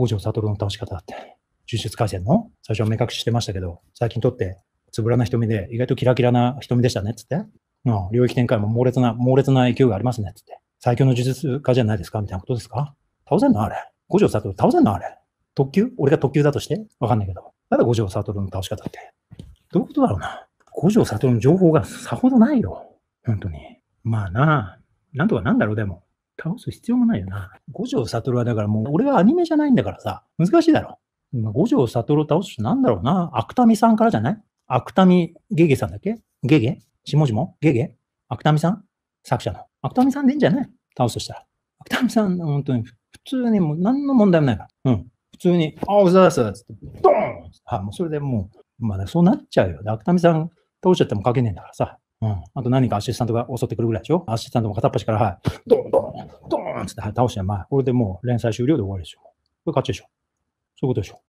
五条悟の倒し方だって、呪術廻戦の最初は目隠ししてましたけど、最近撮って、つぶらな瞳で、意外とキラキラな瞳でしたね、つって。うん、領域展開も猛烈な、猛烈な勢いがありますね、つって。最強の呪術家じゃないですかみたいなことですか倒せんのあれ。五条悟倒せんのあれ。特急俺が特急だとしてわかんないけど。なんだ五条悟の倒し方って。どういうことだろうな。五条悟の情報がさほどないよ。本当に。まあなあ。なんとかなんだろう、でも。倒す必要もないよな。五条悟はだからもう、俺はアニメじゃないんだからさ、難しいだろ。まあ、五条悟を倒すなんだろうな。芥見さんからじゃない芥見ゲゲさんだっけゲゲしもじもゲゲ芥見さん作者の。芥見さんでいいんじゃない倒すとしたら。芥見さん、本当に、普通にもう何の問題もないから。うん。普通に、ああ、ざうざつって、ドーンあ、もうそれでもう、まあ、そうなっちゃうよ。芥見さん倒しちゃっても書けねえんだからさ。うん。あと何かアシスタントが襲ってくるぐらいでしょアシスタントも片っ端から、はい。ドンドンドンって、はい、倒して、まあ、これでもう連載終了で終わりでしょ。これ勝ちでしょ。そういうことでしょ。